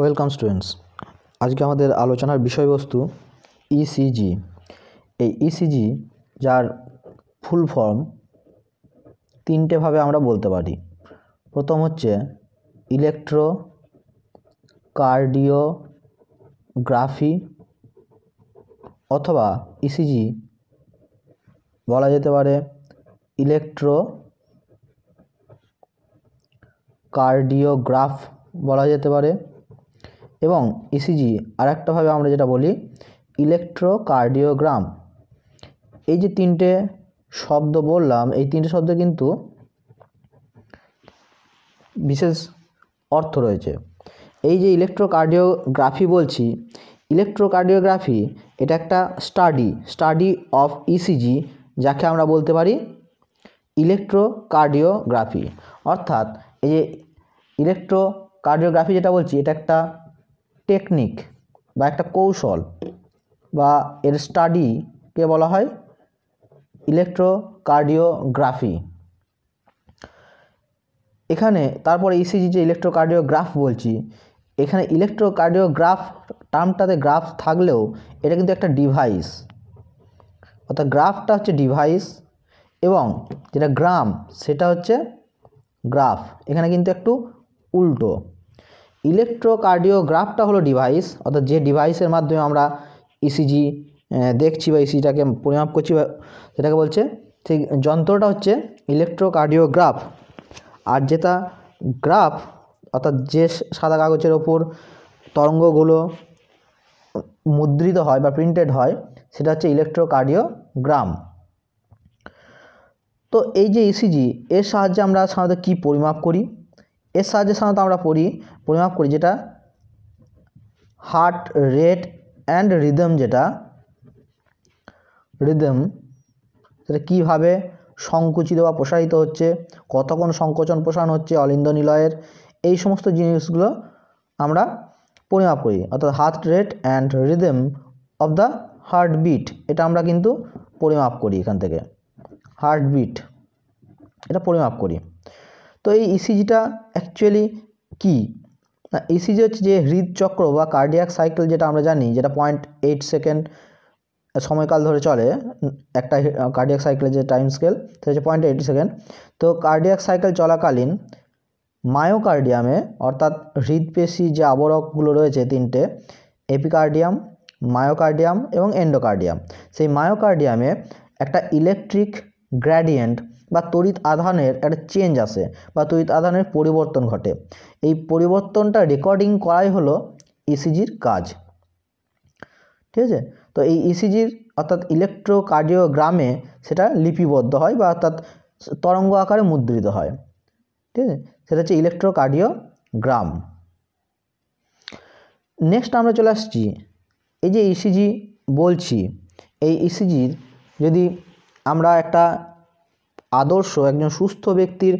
welcome students আজকে আমাদের আলোচনার বিষয়বস্তু ইসিজি e এই ইসিজি e যার ফুল ফর্ম তিনটেভাবে আমরা বলতে পারি প্রথম হচ্ছে ইলেকট্রো কার্ডিওগ্রাফি অথবা ইসিজি e বলা যেতে পারে ইলেকট্রো কার্ডিওগ্রাফ বলা যেতে পারে এবং ইসিজি e আর একটাভাবে আমরা যেটা বলি ইলেকট্রোকার্ডিওগ্রাম এই যে তিনটে শব্দ বললাম এই তিনটে শব্দ কিন্তু বিশেষ অর্থ রয়েছে এই যে ইলেকট্রোকার্ডিওগ্রাফি বলছি ইলেকট্রোকার্ডিওগ্রাফি এটা একটা স্টাডি স্টাডি অফ ইসিজি যাকে আমরা বলতে পারি ইলেকট্রোকার্ডিওগ্রাফি অর্থাৎ এই যে ইলেকট্রোকার্ডিওগ্রাফি যেটা বলছি এটা একটা টেকনিক বা একটা কৌশল বা এর স্টাডিকে বলা হয় ইলেকট্রোকার্ডিওগ্রাফি এখানে তারপরে ইসিজি e যে ইলেকট্রোকার্ডিওগ্রাফ বলছি এখানে ইলেকট্রোকার্ডিওগ্রাফ টার্মটাতে গ্রাফ থাকলেও এটা কিন্তু একটা ডিভাইস অর্থাৎ গ্রাফটা হচ্ছে ডিভাইস এবং যেটা গ্রাম সেটা হচ্ছে গ্রাফ এখানে কিন্তু একটু উল্টো ইলেকট্রোকার্ডিওগ্রাফটা হলো ডিভাইস অর্থাৎ যে ডিভাইসের মাধ্যমে আমরা ইসিজি e দেখছি বা ইসিজিটাকে e পরিমাপ করছি বা সেটাকে বলছে ঠিক যন্ত্রটা হচ্ছে ইলেকট্রোকার্ডিওগ্রাফ আর যেটা গ্রাফ অর্থাৎ যে সাদা কাগজের ওপর তরঙ্গগুলো মুদ্রিত হয় বা প্রিন্টেড হয় সেটা হচ্ছে ইলেকট্রোকার্ডিওগ্রাম তো এই যে ইসিজি e এর সাহায্যে আমরা সাধারণত কী পরিমাপ করি এর সাহায্যে সাধারণত আমরা পড়ি পরিমাপ করি যেটা হার্ট রেট অ্যান্ড রিদম যেটা রিদম সেটা কীভাবে সংকুচিত বা প্রসারিত হচ্ছে কতক্ষণ সংকোচন প্রসারণ হচ্ছে অলিন্দ নিলয়ের এই সমস্ত জিনিসগুলো আমরা পরিমাপ করি অর্থাৎ heart rate and rhythm of the beat এটা আমরা কিন্তু পরিমাপ করি এখান থেকে হার্ট বিট এটা পরিমাপ করি তো এই ইসিজিটা অ্যাকচুয়ালি কী না ইসিজি e হচ্ছে যে হৃদচক্র বা কার্ডিয়াক সাইকেল যেটা আমরা জানি যেটা পয়েন্ট এইট সেকেন্ড সময়কাল ধরে চলে একটা কার্ডিয়াক সাইকেলের যে টাইম স্কেল সেটা হচ্ছে পয়েন্ট এইট সেকেন্ড তো কার্ডিয়াক সাইকেল চলাকালীন মায়োকার্ডিয়ামে অর্থাৎ হৃদপেশি যে আবরকগুলো রয়েছে তিনটে এপিকার্ডিয়াম মায়োকার্ডিয়াম এবং এন্ডোকার্ডিয়াম সেই মায়োকার্ডিয়ামে একটা ইলেকট্রিক গ্র্যাডিয়েন্ট বা তড়িৎ আধানের একটা চেঞ্জ আসে বা তড়িৎ আধানের পরিবর্তন ঘটে এই পরিবর্তনটা রেকর্ডিং করাই হলো ইসিজির e কাজ ঠিক আছে তো এই ইসিজির e অর্থাৎ ইলেকট্রোকার্ডিওগ্রামে সেটা লিপিবদ্ধ হয় বা অর্থাৎ তরঙ্গ আকারে মুদ্রিত হয় ঠিক আছে সেটা হচ্ছে ইলেকট্রোকার্ডিওগ্রাম নেক্সট আমরা চলে আসছি এই যে ইসিজি e বলছি এই ইসিজির যদি আমরা একটা আদর্শ একজন সুস্থ ব্যক্তির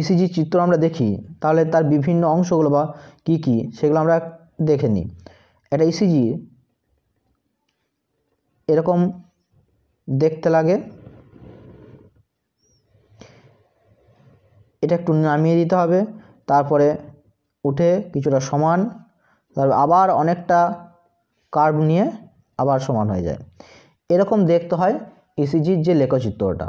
ইসিজি e চিত্র আমরা দেখি তাহলে তার বিভিন্ন অংশগুলো বা কি কি সেগুলো আমরা দেখে নিই একটা ইসিজি e এরকম দেখতে লাগে এটা একটু নামিয়ে দিতে হবে তারপরে উঠে কিছুটা সমান তারপর আবার অনেকটা কার্ভ নিয়ে আবার সমান হয়ে যায় এরকম দেখতে হয় ইসিজির যে লেখচিত্রটা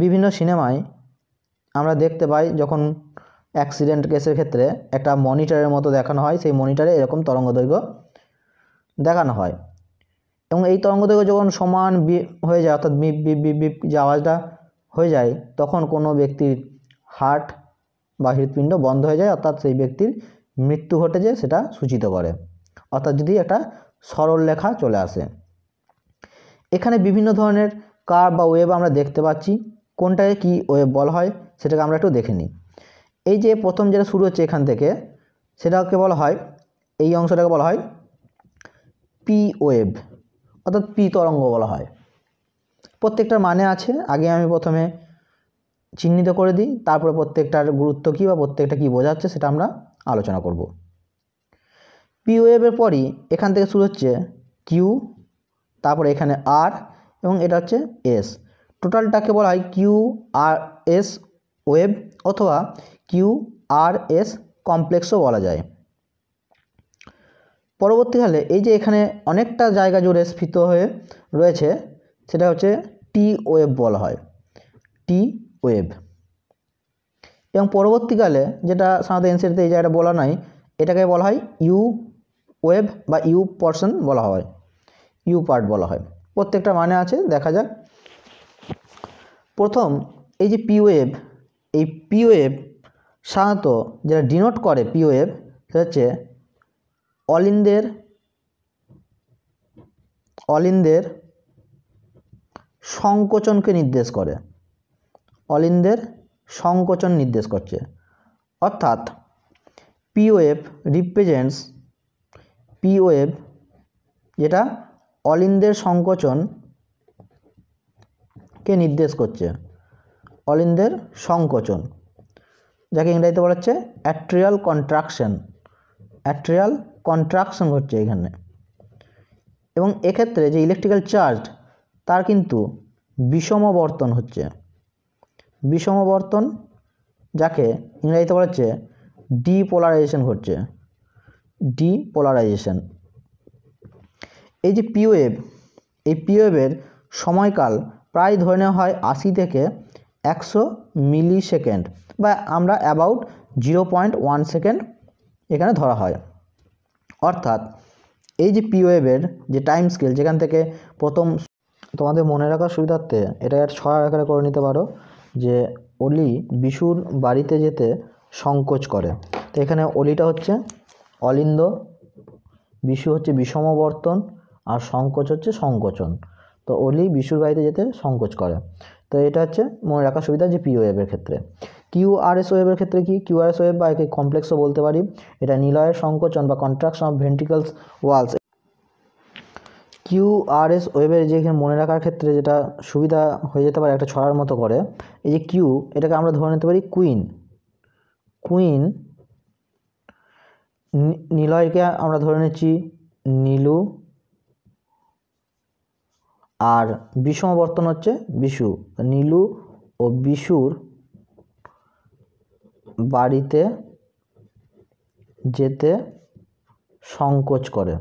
বিভিন্ন সিনেমায় আমরা দেখতে পাই যখন অ্যাক্সিডেন্ট কেসের ক্ষেত্রে একটা মনিটরের মতো দেখানো হয় সেই মনিটরে এরকম তরঙ্গদৈর্ঘ্য দেখানো হয় এবং এই তরঙ্গদৈর্ঘ্য যখন সমান হয়ে যায় অর্থাৎ বিপ বিপ বিপ বিপ যে আওয়াজটা হয়ে যায় তখন কোনো ব্যক্তির হার্ট বা হৃৎপিণ্ড বন্ধ হয়ে যায় অর্থাৎ সেই ব্যক্তির মৃত্যু ঘটে যে সেটা সূচিত করে অর্থাৎ যদি একটা সরল লেখা চলে আসে এখানে বিভিন্ন ধরনের কার বা ওয়েব আমরা দেখতে পাচ্ছি কোনটাকে কি ওয়েব বলা হয় সেটাকে আমরা একটু দেখে নিই এই যে প্রথম যেটা শুরু হচ্ছে এখান থেকে সেটাকে বলা হয় এই অংশটাকে বলা হয় পি ওয়েব অর্থাৎ পি তরঙ্গ বলা হয় প্রত্যেকটার মানে আছে আগে আমি প্রথমে চিহ্নিত করে দিই তারপরে প্রত্যেকটার গুরুত্ব কী বা প্রত্যেকটা কী বোঝাচ্ছে সেটা আমরা আলোচনা করব পি ওয়েবের পরই এখান থেকে শুরু হচ্ছে কিউ তারপরে এখানে আর এবং এটা হচ্ছে এস টোটালটাকে বলা হয় কিউ আর এস ওয়েব অথবা কিউ আর এস কমপ্লেক্সও বলা যায় পরবর্তীকালে এই যে এখানে অনেকটা জায়গা জুড়ে স্ফীত হয়ে রয়েছে সেটা হচ্ছে টি ওয়েব বলা হয় টি ওয়েব এবং পরবর্তীকালে যেটা সাধারণত এনসিটিতে এই জায়গাটা বলা নাই এটাকে বলা হয় ইউ ওয়েব বা ইউ পার্সন বলা হয় ইউ পার্ট বলা হয় প্রত্যেকটা মানে আছে দেখা যাক প্রথম এই যে পিওএফ এই পিওএফ সাধারণত যেটা ডিনোট করে পিওএফ সেটা হচ্ছে অলিন্দের অলিন্দের সংকোচনকে নির্দেশ করে অলিন্দের সংকোচন নির্দেশ করছে অর্থাৎ পিওএফ রিপ্রেজেন্টস পিওএফ যেটা অলিন্দের সংকোচনকে নির্দেশ করছে অলিন্দের সংকোচন যাকে ইংরেজিতে বলা হচ্ছে অ্যাট্রিয়াল কন্ট্রাকশন অ্যাট্রিয়াল কন্ট্রাকশন হচ্ছে এখানে এবং এক্ষেত্রে যে ইলেকট্রিক্যাল চার্জ তার কিন্তু বিষমবর্তন হচ্ছে বিষমবর্তন যাকে ইংরেজিতে বলা হচ্ছে ডিপোলারাইজেশন ঘটছে ডিপোলারাইজেশন এই যে পিওএফ এই পিওএফের সময়কাল প্রায় ধরে নেওয়া হয় আশি থেকে একশো মিলি সেকেন্ড বা আমরা about zero point one second এখানে ধরা হয় অর্থাৎ এই যে পিওএফের যে টাইম স্কেল যেখান থেকে প্রথম তোমাদের মনে রাখার সুবিধার্থে এটা এর ছয় আকারে করে নিতে পারো যে অলি বিশুর বাড়িতে যেতে সংকোচ করে তো এখানে অলিটা হচ্ছে অলিন্দ বিশু হচ্ছে বিষমবর্তন আর সংকোচ হচ্ছে সংকোচন তো অলি বিশুর বাড়িতে যেতে সংকোচ করে তো এটা হচ্ছে মনে রাখার সুবিধা যে পিও ক্ষেত্রে কিউ আর এস ক্ষেত্রে কি কিউ আর এস বা একে কমপ্লেক্সও বলতে পারি এটা নিলয়ের সংকোচন বা contraction of ventricles walls Q R S ওয়েবের যে মনে রাখার ক্ষেত্রে যেটা সুবিধা হয়ে যেতে পারে একটা ছড়ার মতো করে এই যে কিউ এটাকে আমরা ধরে নিতে পারি কুইন কুইন নিলয়কে আমরা ধরে নিচ্ছি নীলু আর বিষম বর্তন হচ্ছে বিশু নীলু ও বিশুর বাড়িতে যেতে সংকোচ করে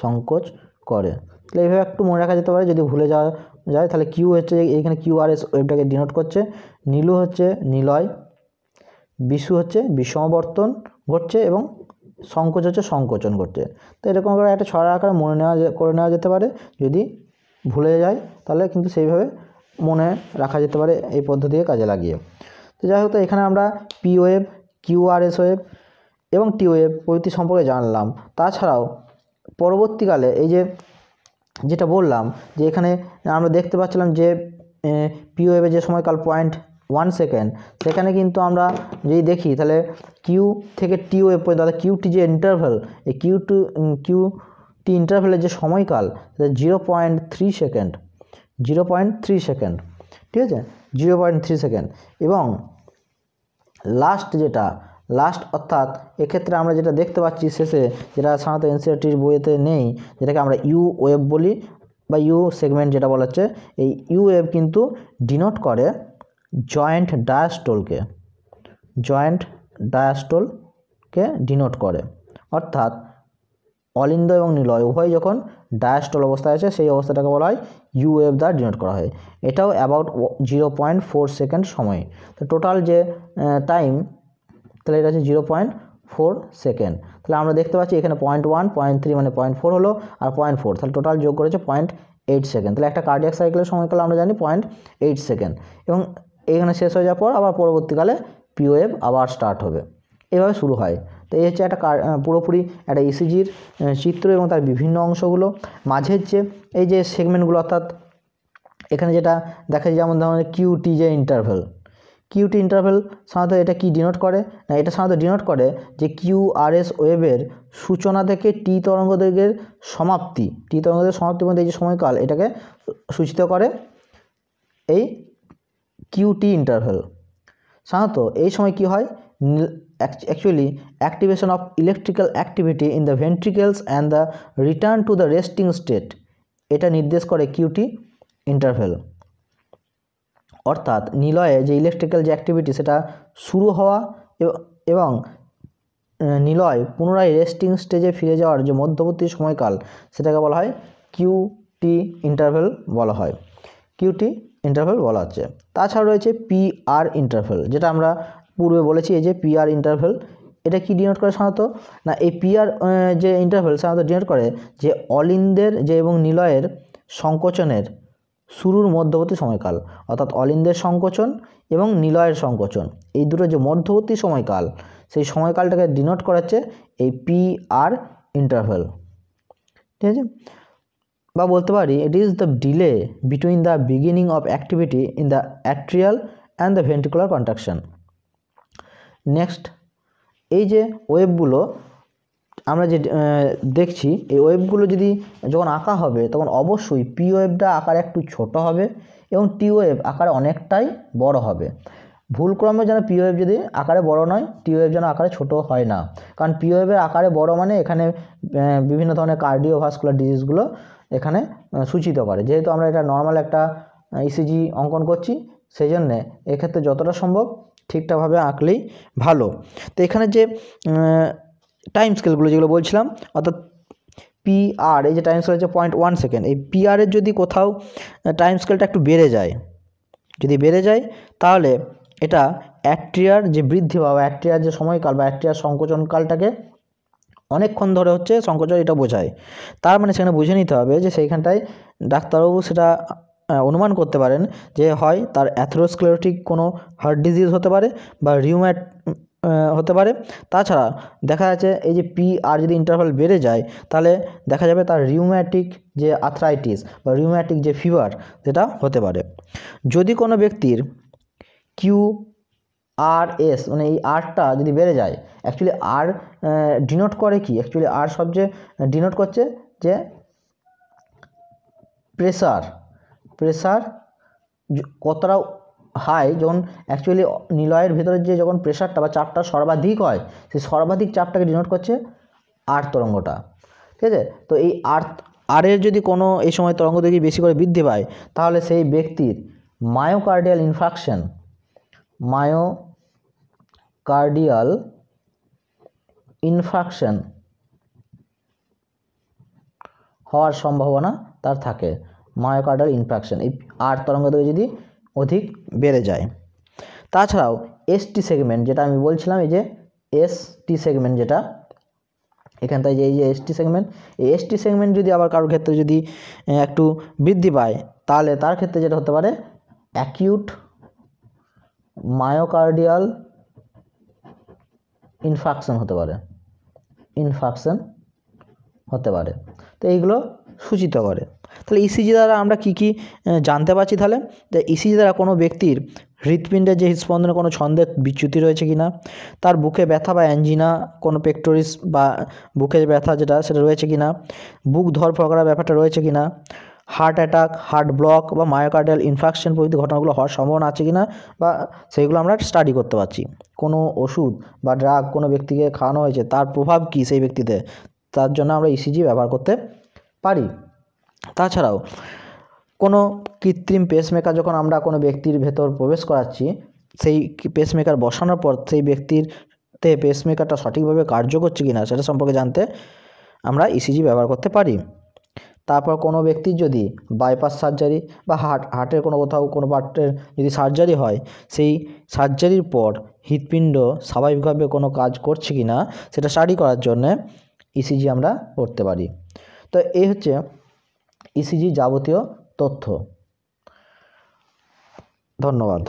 সংকোচ করে তাহলে এইভাবে একটু মনে রাখা যেতে পারে যদি ভুলে যাওয়া যায় তাহলে কিউ হচ্ছে এখানে কিউআরএস ওয়েবটাকে ডিনোট করছে নীলু হচ্ছে নীলয় বিশু হচ্ছে বিষমবর্তন ঘটছে এবং সংকোচ হচ্ছে সংকোচন ঘটছে তো এরকম করে একটা ছড়া আকারে মনে নেওয়া করে নেওয়া যেতে পারে যদি ভুলে যায় তাহলে কিন্তু সেইভাবে মনে রাখা যেতে পারে এই পদ্ধতিকে কাজে লাগিয়ে তো যাই হোক তো এখানে আমরা পিওএফ কিউআরএস ওয়েব এবং টি প্রভৃতি সম্পর্কে জানলাম তাছাড়াও পরবর্তীকালে এই যে যেটা বললাম যে এখানে আমরা দেখতে পাচ্ছিলাম যে পি যে সময়কাল পয়েন্ট ওয়ান সেকেন্ড সেখানে কিন্তু আমরা যদি দেখি তাহলে কিউ থেকে টি পর্যন্ত অর্থাৎ কিউটি যে ইন্টারভেল এই কিউ টু কিউ টি ইন্টারভেলের যে সময়কাল zero point three second zero point three second ঠিক আছে জিরো পয়েন্ট থ্রি সেকেন্ড এবং লাস্ট যেটা লাস্ট অর্থাৎ এক্ষেত্রে আমরা যেটা দেখতে পাচ্ছি শেষে যেটা সাধারণত এনসিআরটির e বইয়েতে নেই যেটাকে আমরা ইউ ওয়েব বলি বা ইউ সেগমেন্ট যেটা বলা হচ্ছে এই ইউ ওয়েব কিন্তু ডিনোট করে জয়েন্ট ডায়াস্টোলকে জয়েন্ট ডায়াস্টোলকে ডিনোট করে অর্থাৎ অলিন্দ এবং নিলয় উভয় যখন ডায়াস্টল অবস্থায় আছে সেই অবস্থাটাকে বলা হয় ইউ দ্বারা ডিনোট করা হয় এটাও about zero point four second সময়ে তো টোটাল যে টাইম তাহলে এটা হচ্ছে জিরো পয়েন্ট ফোর সেকেন্ড তাহলে আমরা দেখতে পাচ্ছি এখানে পয়েন্ট ওয়ান পয়েন্ট থ্রি মানে পয়েন্ট ফোর হলো আর পয়েন্ট ফোর তাহলে টোটাল যোগ করেছে পয়েন্ট এইট সেকেন্ড তাহলে একটা কার্ডিয়াক সাইকেলের সময়কাল আমরা জানি পয়েন্ট এইট সেকেন্ড এবং এখানে শেষ হয়ে যাওয়ার পর আবার পরবর্তীকালে পিওএফ আবার স্টার্ট হবে এভাবে শুরু হয় তো এই হচ্ছে একটা পুরোপুরি একটা ইসিজির e চিত্র এবং তার বিভিন্ন অংশগুলো মাঝের যে এই যে সেগমেন্টগুলো অর্থাৎ এখানে যেটা দেখা যায় যেমন ধরুন টি যে ইন্টারভেল টি ইন্টারভেল সাধারণত এটা কি ডিনোট করে না এটা সাধারণত ডিনোট করে যে কিউ আর এস ওয়েবের সূচনা থেকে টি তরঙ্গদের সমাপ্তি টি তরঙ্গদের সমাপ্তির মধ্যে এই যে সময়কাল এটাকে সূচিত করে এই কিউ টি ইন্টারভেল সাধারণত এই সময় কি হয় actually activation of electrical activity in the ventricles and the return to the resting state এটা নির্দেশ করে কিউটি ইন্টারভেল অর্থাৎ নিলয়ে যে ইলেকট্রিক্যাল যে অ্যাক্টিভিটি সেটা শুরু হওয়া এবং নিলয় পুনরায় রেস্টিং স্টেজে ফিরে যাওয়ার যে মধ্যবর্তী সময়কাল সেটাকে বলা হয় কিউটি ইন্টারভেল বলা হয় কিউটি ইন্টারভেল বলা হচ্ছে তাছাড়া রয়েছে পিআর ইন্টারভেল যেটা আমরা পূর্বে বলেছি এই যে পিআর ইন্টারভেল এটা কি ডিনোট করে সাধারণত না এই পিআর যে ইন্টারভেল সাধারণত ডিনোট করে যে অলিন্দের যে এবং নিলয়ের সংকোচনের শুরুর মধ্যবর্তী সময়কাল অর্থাৎ অলিন্দের সংকোচন এবং নিলয়ের সংকোচন এই দুটো যে মধ্যবর্তী সময়কাল সেই সময়কালটাকে ডিনোট করাচ্ছে এই পি আর ইন্টারভেল ঠিক আছে বা বলতে পারি it is the delay between the beginning of activity in the atrial and the ventricular contraction next এই যে ওয়েবগুলো আমরা যে দেখছি এই ওয়েবগুলো যদি যখন আঁকা হবে তখন অবশ্যই পি ওয়েবটা আকারে একটু ছোট হবে এবং টি ওয়েব আকারে অনেকটাই বড় হবে ভুলক্রমে যেন পি ওয়েব যদি আকারে বড় নয় টি ওয়েব যেন আকারে ছোট হয় না কারণ পি ওয়েবের আকারে বড় মানে এখানে বিভিন্ন ধরনের কার্ডিওভাস্কুলার ডিজিজগুলো এখানে সূচিত করে যেহেতু আমরা এটা নর্মাল একটা ইসিজি e অঙ্কন করছি সেই জন্যে এক্ষেত্রে যতটা সম্ভব ঠিকঠাকভাবে আঁকলেই ভালো তো এখানে যে টাইম স্কেলগুলো যেগুলো বলছিলাম অর্থাৎ পিআর এই যে টাইম স্কেল হচ্ছে পয়েন্ট ওয়ান সেকেন্ড এই পিআরের যদি কোথাও টাইম স্কেলটা একটু বেড়ে যায় যদি বেড়ে যায় তাহলে এটা অ্যাক্ট্রিয়ার যে বৃদ্ধি বা অ্যাক্ট্রিয়ার যে সময়কাল বা অ্যাক্ট্রিয়ার সংকোচনকালটাকে অনেকক্ষণ ধরে হচ্ছে সংকোচন এটা বোঝায় তার মানে সেখানে বুঝে নিতে হবে যে সেইখানটায় ডাক্তারবাবু সেটা অনুমান করতে পারেন যে হয় তার অ্যাথেরোস্ক্লেরোটিক কোনো হার্ট ডিজিজ হতে পারে বা রিউম্যাট হতে পারে তাছাড়া দেখা যাচ্ছে এই যে পি আর যদি ইন্টারভাল বেড়ে যায় তাহলে দেখা যাবে তার রিউম্যাটিক যে আথরাইটিস বা রিউম্যাটিক যে ফিভার সেটা হতে পারে যদি কোনো ব্যক্তির কিউ আর এস মানে এই আরটা যদি বেড়ে যায় অ্যাকচুয়ালি আর ডিনোট করে কি অ্যাকচুয়ালি আর সবচেয়ে ডিনোট করছে যে প্রেসার প্রেশার কতটা হাই যখন অ্যাকচুয়ালি নিলয়ের ভেতরে যে যখন প্রেশারটা বা চাপটা সর্বাধিক হয় সেই সর্বাধিক চাপটাকে ডিনোট করছে আর তরঙ্গটা ঠিক আছে তো এই আর আরের যদি কোনো এই সময় তরঙ্গ দেখি বেশি করে বৃদ্ধি পায় তাহলে সেই ব্যক্তির মায়োকার্ডিয়াল মায়ো মায়োকার্ডিয়াল ইনফ্রাকশান হওয়ার সম্ভাবনা তার থাকে মায়োকার্ডাল ইনফ্রাকশন এই আর দৈর্ঘ্য যদি অধিক বেড়ে যায় তাছাড়াও এসটি সেগমেন্ট যেটা আমি বলছিলাম এই যে এসটি সেগমেন্ট যেটা এখানটায় যে এই যে এসটি সেগমেন্ট এই এসটি সেগমেন্ট যদি আবার কারোর ক্ষেত্রে যদি একটু বৃদ্ধি পায় তাহলে তার ক্ষেত্রে যেটা হতে পারে অ্যাকিউট মায়োকার্ডিয়াল ইনফ্রাকশন হতে পারে ইনফ্রাকশন হতে পারে তো এইগুলো সূচিত করে তাহলে ইসিজি e দ্বারা আমরা কি কি জানতে পারছি তাহলে যে ইসিজি e দ্বারা কোনো ব্যক্তির হৃৎপিণ্ডের যে হৃদস্পন্দনে কোনো ছন্দের বিচ্যুতি রয়েছে কি না তার বুকে ব্যথা বা অ্যাঞ্জিনা কোনো পেক্টোরিস বা বুকে ব্যথা যেটা সেটা রয়েছে কি না বুক ধর ফকরা ব্যাপারটা রয়েছে কি না হার্ট অ্যাটাক হার্ট ব্লক বা মায়োকার্ডিয়াল ইনফেকশন প্রভৃতি ঘটনাগুলো হওয়ার সম্ভাবনা আছে কি না বা সেইগুলো আমরা স্টাডি করতে পারছি কোনো ওষুধ বা ড্রাগ কোনো ব্যক্তিকে খাওয়ানো হয়েছে তার প্রভাব কী সেই ব্যক্তিতে তার জন্য আমরা ইসিজি e ব্যবহার করতে পারি তাছাড়াও কোনো কৃত্রিম পেসমেকার যখন আমরা কোনো ব্যক্তির ভেতর প্রবেশ করাচ্ছি সেই পেসমেকার বসানোর পর সেই ব্যক্তির তে পেসমেকারটা সঠিকভাবে কার্য করছে কি না সেটা সম্পর্কে জানতে আমরা ইসিজি e ব্যবহার করতে পারি তারপর কোনো ব্যক্তির যদি বাইপাস সার্জারি বা হার্ট হার্টের কোনো কোথাও কোনো পার্টের যদি সার্জারি হয় সেই সার্জারির পর হৃৎপিণ্ড স্বাভাবিকভাবে কোনো কাজ করছে কি না সেটা স্টাডি করার জন্যে ইসিজি e আমরা করতে পারি তো এই হচ্ছে ইসিজি যাবতীয় তথ্য ধন্যবাদ